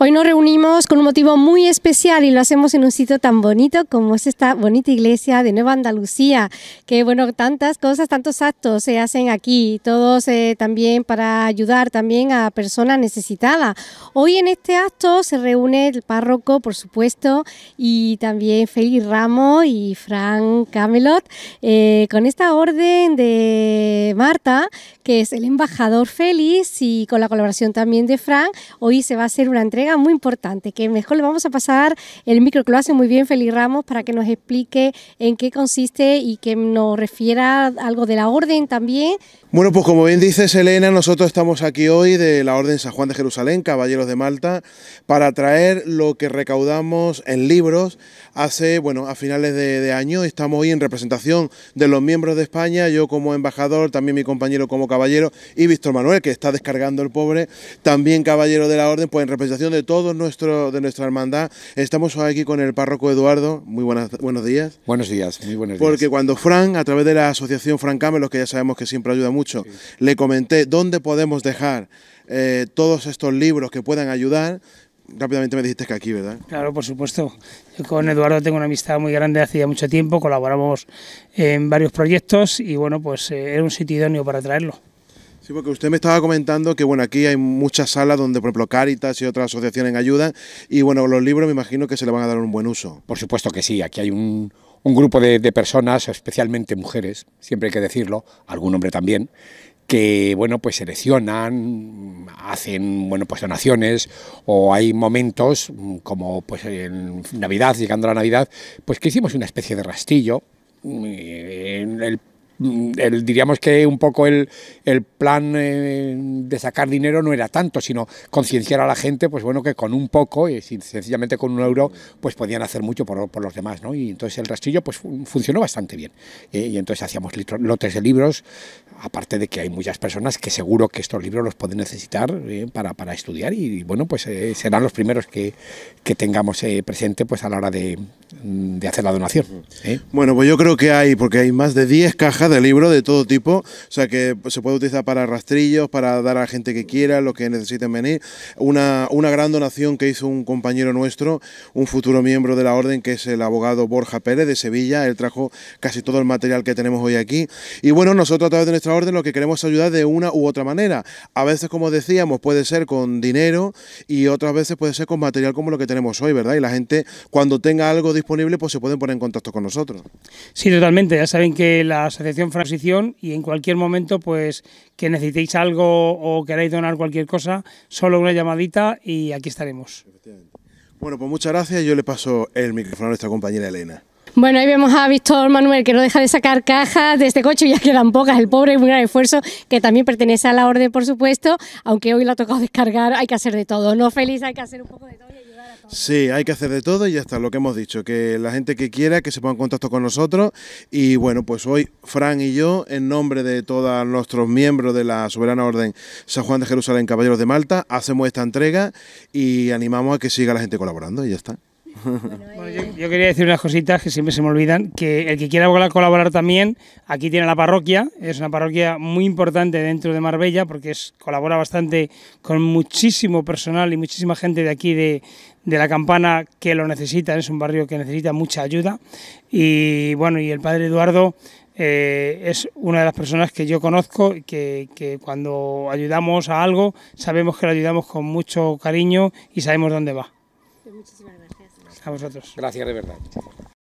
Hoy nos reunimos con un motivo muy especial y lo hacemos en un sitio tan bonito como es esta bonita iglesia de Nueva Andalucía, que bueno, tantas cosas, tantos actos se hacen aquí, todos eh, también para ayudar también a personas necesitadas. Hoy en este acto se reúne el párroco, por supuesto, y también Félix Ramos y Fran Camelot, eh, con esta orden de Marta, que es el embajador Félix, y con la colaboración también de Fran, hoy se va a hacer una entrega muy importante, que mejor le vamos a pasar el micro que lo hace muy bien Feli Ramos para que nos explique en qué consiste y que nos refiera algo de la orden también. Bueno, pues como bien dices Elena, nosotros estamos aquí hoy de la Orden San Juan de Jerusalén, Caballeros de Malta, para traer lo que recaudamos en libros hace, bueno, a finales de, de año. Estamos hoy en representación de los miembros de España, yo como embajador, también mi compañero como caballero y Víctor Manuel, que está descargando el pobre, también caballero de la Orden, pues en representación de de todo nuestro, de nuestra hermandad. Estamos hoy aquí con el párroco Eduardo. Muy buenos días. Buenos días, muy buenos días. Porque cuando Fran, a través de la asociación Fran Camelos, que ya sabemos que siempre ayuda mucho, le comenté dónde podemos dejar eh, todos estos libros que puedan ayudar, rápidamente me dijiste que aquí, ¿verdad? Claro, por supuesto. Yo con Eduardo tengo una amistad muy grande hace ya mucho tiempo, colaboramos en varios proyectos y bueno, pues eh, era un sitio idóneo para traerlo. Sí, porque usted me estaba comentando que bueno, aquí hay muchas salas donde, por ejemplo, Cáritas y otras asociaciones ayudan, y bueno, los libros me imagino que se le van a dar un buen uso. Por supuesto que sí, aquí hay un, grupo de, personas, especialmente mujeres, siempre hay que decirlo, algún hombre también, que bueno, pues seleccionan, hacen bueno, pues donaciones o hay momentos como pues en Navidad, llegando a la Navidad, pues que hicimos una especie de rastillo, mm, el Mm, diríamos que un poco el, plan eh, de sacar dinero no era tanto, sino concienciar a la gente, pues bueno, que con un poco, y eh, sencillamente con un euro, pues podían hacer mucho por, los demás, ¿no? Y entonces el rastrillo pues funcionó bastante bien. Eh, y entonces hacíamos lotes de libros, aparte de que hay muchas personas que seguro que estos libros los pueden necesitar para, estudiar y, bueno, pues serán los primeros que, que tengamos presente pues a la hora de de hacer la donación. ¿eh? Bueno, pues yo creo que hay, porque hay más de 10 cajas de libros de todo tipo, o sea que se puede utilizar para rastrillos, para dar a la gente que quiera, los que necesiten venir. Una, una gran donación que hizo un compañero nuestro, un futuro miembro de la orden, que es el abogado Borja Pérez de Sevilla, él trajo casi todo el material que tenemos hoy aquí. Y bueno, nosotros a través de nuestra orden lo que queremos es ayudar de una u otra manera. A veces, como decíamos, puede ser con dinero y otras veces puede ser con material como lo que tenemos hoy, ¿verdad? Y la gente cuando tenga algo disponible, pues se pueden poner en contacto con nosotros. Sí, totalmente. Ya saben que la Asociación Transición y en cualquier momento, pues que necesitéis algo o queráis donar cualquier cosa, solo una llamadita y aquí estaremos. Bueno, pues muchas gracias. Yo le paso el micrófono a nuestra compañera Elena. Bueno, ahí vemos a Víctor Manuel que no deja de sacar cajas de este coche, ya quedan pocas, el pobre, es un gran esfuerzo, que también pertenece a la orden, por supuesto, aunque hoy lo ha tocado descargar, hay que hacer de todo, ¿no, Feliz? Hay que hacer un poco de todo. Y ayudar a todos. Sí, hay que hacer de todo y ya está, lo que hemos dicho, que la gente que quiera que se ponga en contacto con nosotros y bueno, pues hoy Fran y yo, en nombre de todos nuestros miembros de la Soberana Orden San Juan de Jerusalén Caballeros de Malta, hacemos esta entrega y animamos a que siga la gente colaborando y ya está. Eh. yo, quería decir unas cositas que siempre se me olvidan, que el que quiera colaborar también, aquí tiene la parroquia, es una parroquia muy importante dentro de Marbella porque es, colabora bastante con muchísimo personal y muchísima gente de aquí de, la campana que lo necesita, es un barrio que necesita mucha ayuda y bueno, y el padre Eduardo eh, es una de las personas que yo conozco y que cuando ayudamos a algo sabemos que lo ayudamos con mucho cariño y sabemos dónde va. Pues muchísimas gracias. A vosotros. Gracias de verdad.